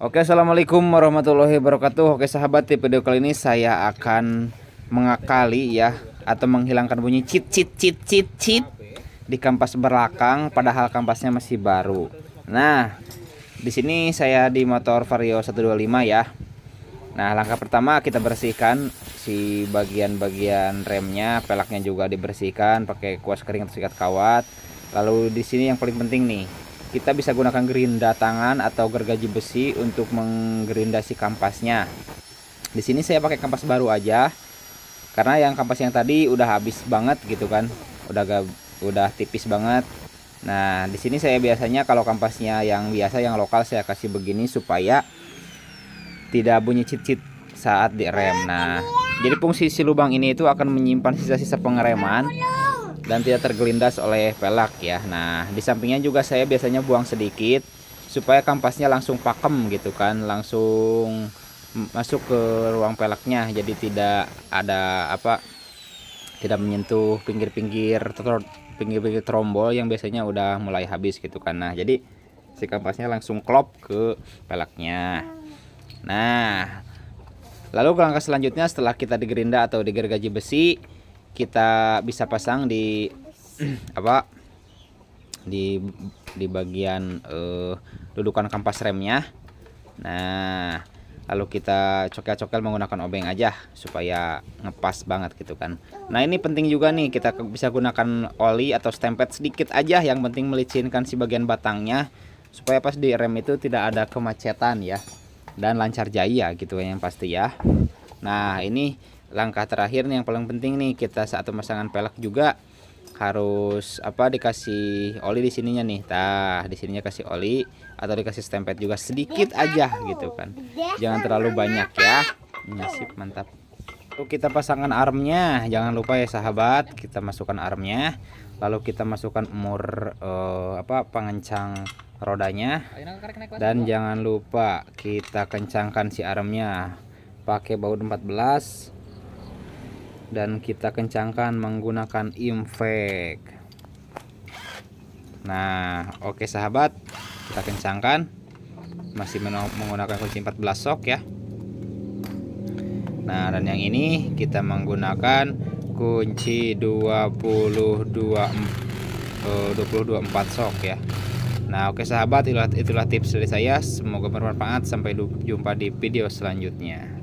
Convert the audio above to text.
Oke assalamualaikum warahmatullahi wabarakatuh Oke sahabat di video kali ini saya akan mengakali ya Atau menghilangkan bunyi cit cit cit cit cit Di kampas belakang padahal kampasnya masih baru Nah di sini saya di motor Vario 125 ya Nah langkah pertama kita bersihkan si bagian-bagian remnya pelaknya juga dibersihkan pakai kuas kering atau sikat kawat Lalu di sini yang paling penting nih kita bisa gunakan gerinda tangan atau gergaji besi untuk menggerinda si kampasnya di sini saya pakai kampas baru aja karena yang kampas yang tadi udah habis banget gitu kan udah gak, udah tipis banget nah di sini saya biasanya kalau kampasnya yang biasa yang lokal saya kasih begini supaya tidak bunyi cicit saat direm nah jadi fungsi si lubang ini itu akan menyimpan sisa-sisa pengereman dan tidak tergelindas oleh pelak ya nah di sampingnya juga saya biasanya buang sedikit supaya kampasnya langsung pakem gitu kan langsung masuk ke ruang pelaknya jadi tidak ada apa tidak menyentuh pinggir-pinggir pinggir-pinggir trombol yang biasanya udah mulai habis gitu kan nah jadi si kampasnya langsung klop ke pelaknya nah lalu langkah selanjutnya setelah kita digerinda atau digergaji besi kita bisa pasang di apa di di bagian uh, dudukan kampas remnya nah lalu kita cokel-cokel menggunakan obeng aja supaya ngepas banget gitu kan nah ini penting juga nih kita bisa gunakan oli atau stempet sedikit aja yang penting melicinkan si bagian batangnya supaya pas di rem itu tidak ada kemacetan ya dan lancar jaya gitu yang pasti ya nah ini langkah terakhir nih yang paling penting nih kita saat pemasangan pelek juga harus apa dikasih oli di sininya nih tah di sininya kasih oli atau dikasih stempet juga sedikit aja gitu kan jangan terlalu banyak ya nasib mantap lalu kita pasangkan armnya jangan lupa ya sahabat kita masukkan armnya lalu kita masukkan umur uh, apa pengencang rodanya dan jangan lupa kita kencangkan si armnya pakai baut 14 dan kita kencangkan menggunakan impact. nah oke okay, sahabat kita kencangkan masih menggunakan kunci 14 sok ya nah dan yang ini kita menggunakan kunci 22 224 sok ya Nah oke okay, sahabat itulah, itulah tips dari saya Semoga bermanfaat Sampai jumpa di video selanjutnya